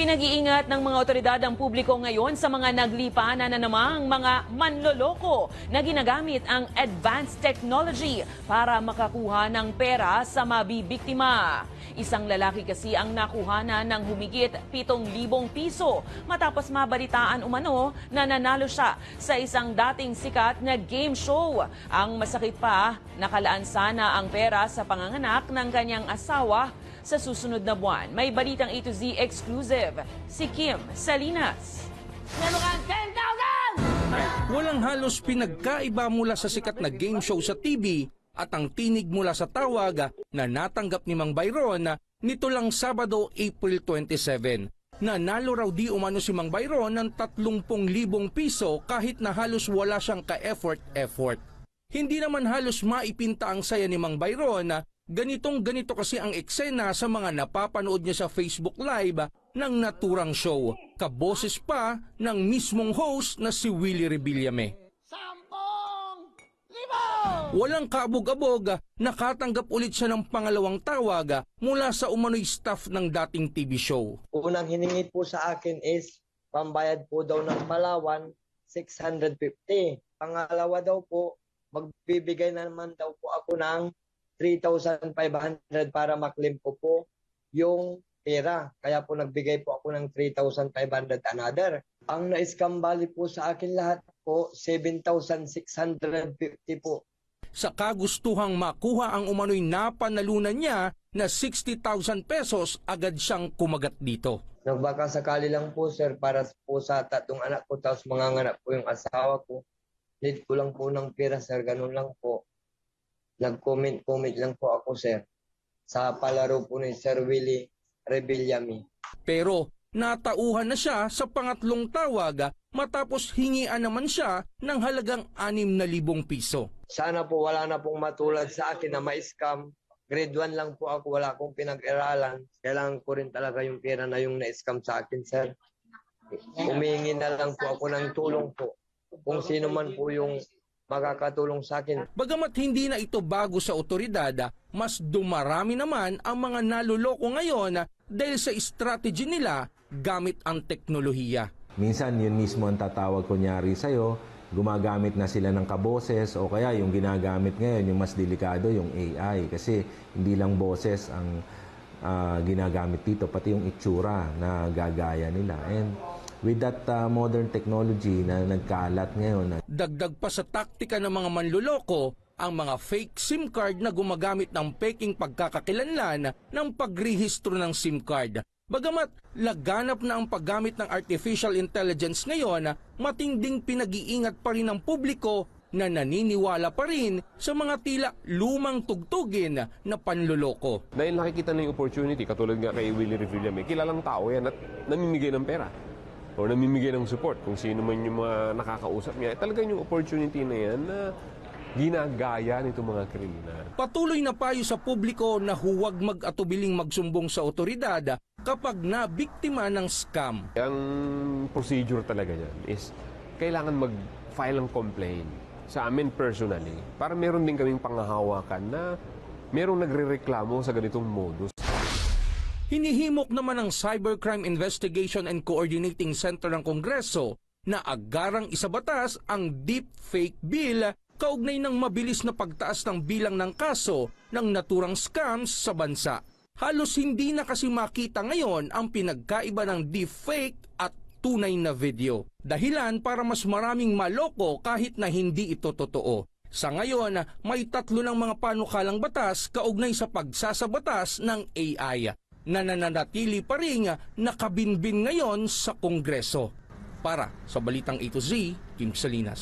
Pinag-iingat ng mga otoridad ang publiko ngayon sa mga naglipa na namang mga manloloko na ginagamit ang advanced technology para makakuha ng pera sa mabibiktima. Isang lalaki kasi ang nakuha na ng humigit 7,000 piso matapos mabalitaan umano na nanalo siya sa isang dating sikat na game show. Ang masakit pa, nakalaan sana ang pera sa panganganak ng kanyang asawa sa susunod na buwan. May balitang A to Z exclusive, si Kim Salinas. Meron kang 10,000! Walang halos pinagkaiba mula sa sikat na game show sa TV at ang tinig mula sa tawag na natanggap ni Mang Byron nito lang Sabado, April 27 nanalo raw di umano si Mang Byron ng 30,000 piso kahit na halos wala siyang ka-effort-effort. Hindi naman halos maipinta ang saya ni Mang Byron Ganitong ganito kasi ang eksena sa mga napapanood niya sa Facebook Live ng naturang show. Kaboses pa ng mismong host na si Willie Rebillame. Sampung libo! Walang kabog abog nakatanggap ulit siya ng pangalawang tawag mula sa umano'y staff ng dating TV show. Unang hiningi po sa akin is pambayad po daw ng Palawan 650. Pangalawa daw po, magbibigay na naman daw po ako ng 3,500 para maklaim ko po yung pera. Kaya po nagbigay po ako ng 3,500 another. Ang naiskambali po sa akin lahat po, 7,650 po. Sa kagustuhang makuha ang umano'y napanalunan niya na 60,000 pesos, agad siyang kumagat dito. Nagbaka sakali lang po sir para po sa tatlong anak ko tapos mga anak po yung asawa ko. Need ko lang po ng pera sir, ganun lang po. Nag-comment-comment lang po ako, sir. Sa palaro po ni Sir Willie Rebellami. Pero natauhan na siya sa pangatlong tawag matapos hingian naman siya ng halagang 6,000 piso. Sana po wala na pong matulad sa akin na ma-scam. Grade 1 lang po ako, wala akong pinag-aralan. Kailangan ko rin talaga yung pera na yung na-scam sa akin, sir. Humingi na lang po ako ng tulong po. Kung sino man po yung makakatulong sa akin. Bagamat hindi na ito bago sa otoridad, mas dumarami naman ang mga naluloko ngayon dahil sa strategy nila gamit ang teknolohiya. Minsan yun mismo ang tatawag kunyari sa'yo, gumagamit na sila ng kaboses o kaya yung ginagamit ngayon, yung mas delikado, yung AI. Kasi hindi lang boses ang uh, ginagamit dito, pati yung itsura na gagaya nila. And with that uh, modern technology na nagkalat ngayon. Uh, Dagdag pa sa taktika ng mga manluloko ang mga fake SIM card na gumagamit ng peking pagkakakilanlan ng pagrehistro ng SIM card. Bagamat laganap na ang paggamit ng artificial intelligence ngayon, matinding pinag-iingat pa rin ng publiko na naniniwala pa rin sa mga tila lumang tugtugin na panluloko. Dahil nakikita na yung opportunity, katulad nga kay Willie Revilla, kilalang tao yan at namimigay ng pera o namimigay ng support kung sino man yung mga nakakausap niya, eh, talaga yung opportunity na yan na ginagaya nitong mga kriminal. Patuloy na payo sa publiko na huwag mag-atubiling magsumbong sa otoridad kapag nabiktima ng scam. Ang procedure talaga niyan is kailangan mag-file ng complaint sa amin personally para meron din kaming panghahawakan na merong nagre-reklamo sa ganitong modus. Hinihimok naman ng Cybercrime Investigation and Coordinating Center ng Kongreso na agarang isabatas ang deep fake bill kaugnay ng mabilis na pagtaas ng bilang ng kaso ng naturang scams sa bansa. Halos hindi na kasi makita ngayon ang pinagkaiba ng deep fake at tunay na video. Dahilan para mas maraming maloko kahit na hindi ito totoo. Sa ngayon, may tatlo ng mga panukalang batas kaugnay sa pagsasabatas ng AI na nananatili pa rin nakabinbin ngayon sa Kongreso. Para sa Balitang A to Z, Kim Salinas.